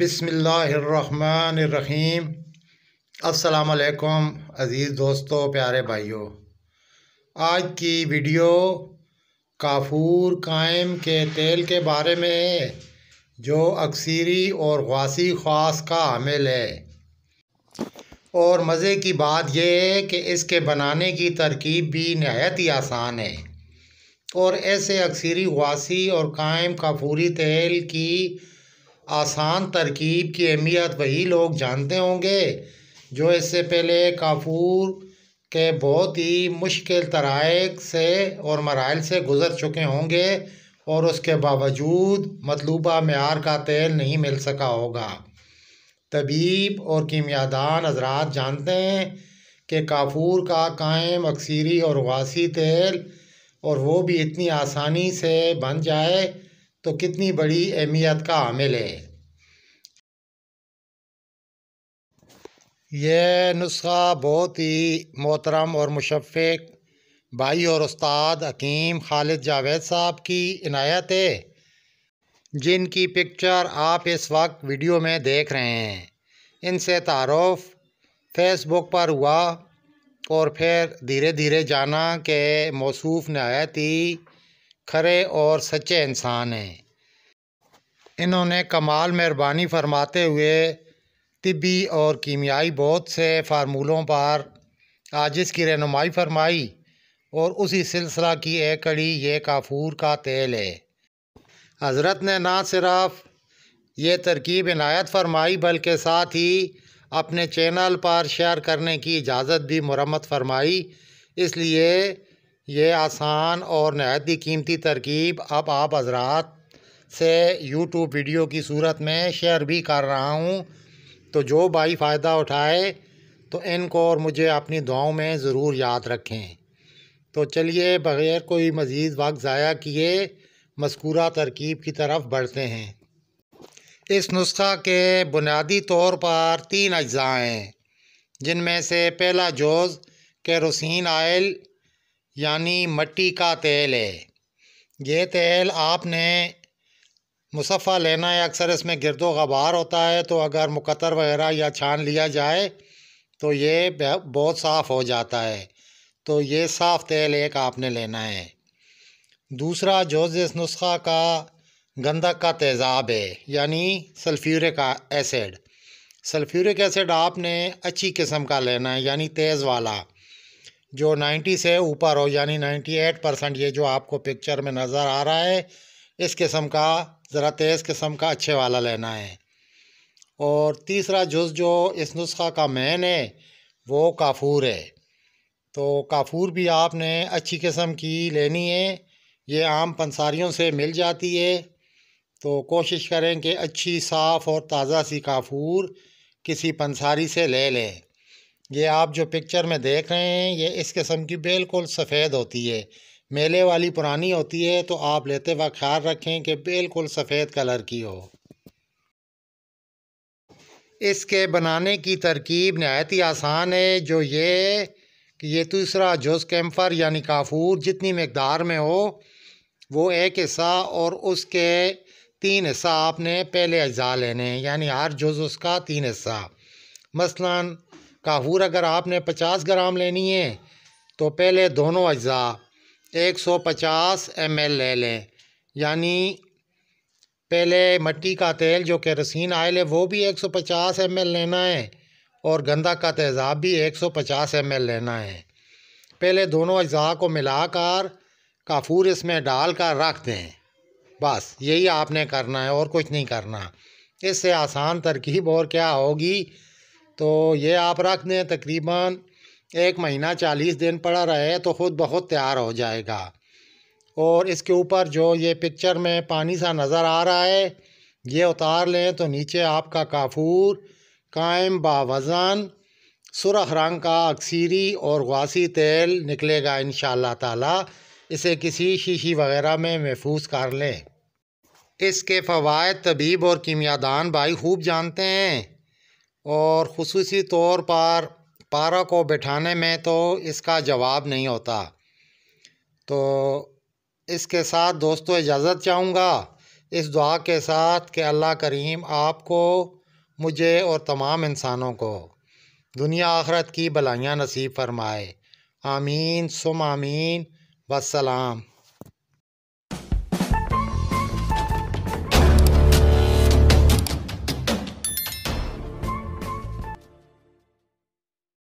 बिसमीम अस्सलाम अज़ीज़ दोस्तों प्यारे भाइयों आज की वीडियो काफूर कायम के तेल के बारे में है जो अक्सरी और वासी ख़ास का हामिल है और मज़े की बात यह है कि इसके बनाने की तरकीब भी नहायत ही आसान है और ऐसे अक्सरी वासी और कायम काफूरी तेल की आसान तरकीब की अहमियत वही लोग जानते होंगे जो इससे पहले काफूर के बहुत ही मुश्किल तराइक से और मराइल से गुज़र चुके होंगे और उसके बावजूद मतलूबा मैार का तेल नहीं मिल सका होगा तबीब और कीमियादान हजरात जानते हैं कि काफूर का कायम अक्सरी और वासी तेल और वो भी इतनी आसानी से बन जाए तो कितनी बड़ी अहमियत का हामिल है यह नुस्खा बहुत ही मोहतरम और मुशफ़ भाई और उस्ताद हकीम खालिद जावेद साहब की इनायत है जिनकी पिक्चर आप इस वक्त वीडियो में देख रहे हैं इनसे तारफ़ फेसबुक पर हुआ और फिर धीरे धीरे जाना कि मौसू नहायत ही खरे और सच्चे इंसान हैं इन्होंने कमाल मेहरबानी फरमाते हुए तिबी और कीमियाई बहुत से फार्मूलों पर आजिज़ की रहनुमाई फरमाई और उसी सिलसिला की एक कड़ी ये काफूर का तेल है हज़रत ने ना सिर्फ ये तरकीब इनायत फरमाई बल्कि साथ ही अपने चैनल पर शेयर करने की इजाज़त भी मरम्मत फरमाई इसलिए ये आसान और नहायत ही कीमती तरकीब अब आप हजरात से यूट्यूब वीडियो की सूरत में शेयर भी कर रहा हूँ तो जो भाई फ़ायदा उठाए तो इनको और मुझे अपनी दुआओं में ज़रूर याद रखें तो चलिए बग़ैर कोई मज़ीद वक्त ज़ाया किए मस्कूरा तरकीब की तरफ बढ़ते हैं इस नुस्खा के बुनियादी तौर पर तीन अज्जा हैं जिनमें से पहला जोज़ केरोसिन आयल यानी मट्टी का तेल है ये तेल आपने मुसफ़ा लेना है अक्सर इसमें गिरदो गबार होता है तो अगर मुकतर वगैरह या छान लिया जाए तो ये बहुत साफ़ हो जाता है तो ये साफ़ तेल एक आपने लेना है दूसरा जोज इस नुस्खा का गंदक का तेज़ाब है यानी सल्फ्यूरिक एसिड सल्फ्यूरिक एसिड आपने अच्छी किस्म का लेना है यानी तेज़ वाला जो 90 से ऊपर हो यानी 98 परसेंट ये जो आपको पिक्चर में नज़र आ रहा है इस किस्म का ज़रा तेज़ किस्म का अच्छे वाला लेना है और तीसरा जुज़ जो इस नुस्खा का मैन है वो काफूर है तो काफूर भी आपने अच्छी किस्म की लेनी है ये आम पंसारियों से मिल जाती है तो कोशिश करें कि अच्छी साफ़ और ताज़ा सी काफूर किसी पंसारी से ले लें ये आप जो पिक्चर में देख रहे हैं ये इस किस्म की बिल्कुल सफ़ेद होती है मेले वाली पुरानी होती है तो आप लेते वक्त ख्याल रखें कि बिल्कुल सफ़ेद कलर की हो इसके बनाने की तरकीब नहायत ही आसान है जो ये कि ये दूसरा जोस कैम्फर यानी काफूर जितनी मकदार में हो वो एक हिस्सा और उसके तीन हिस्सा आपने पहले अज्जा लेने हैं यानी हर जोज उसका तीन हिस्सा मसलन काफूर अगर आपने पचास ग्राम लेनी है तो पहले दोनों अज्जा 150 ml ले लें यानी पहले मट्टी का तेल जो केरोसिन आयल है वो भी 150 एल लेना है और गंदा का तेज़ाब भी 150 एल लेना है पहले दोनों अज्जा को मिलाकर काफूर इसमें डाल कर रख दें बस यही आपने करना है और कुछ नहीं करना इससे आसान तरकीब और क्या होगी तो ये आप रख दें तकरीबन एक महीना चालीस दिन पड़ा रहे तो ख़ुद बहुत तैयार हो जाएगा और इसके ऊपर जो ये पिक्चर में पानी सा नज़र आ रहा है ये उतार लें तो नीचे आपका काफूर कायम बावज़न सुरख रंग का अक्सीरी और वासी तेल निकलेगा इन ताला इसे किसी शीशी वगैरह में महफूज कर लें इसके फ़वाद तबीब और कीमियादान भाई खूब जानते हैं और खसूसी तौर पर पारा को बैठाने में तो इसका जवाब नहीं होता तो इसके साथ दोस्तों इजाज़त चाहूँगा इस दुआ के साथ कि अल्लाह करीम आपको मुझे और तमाम इंसानों को दुनिया आखरत की भलाइयाँ नसीब फरमाए आमीन सुम आमीन वसलाम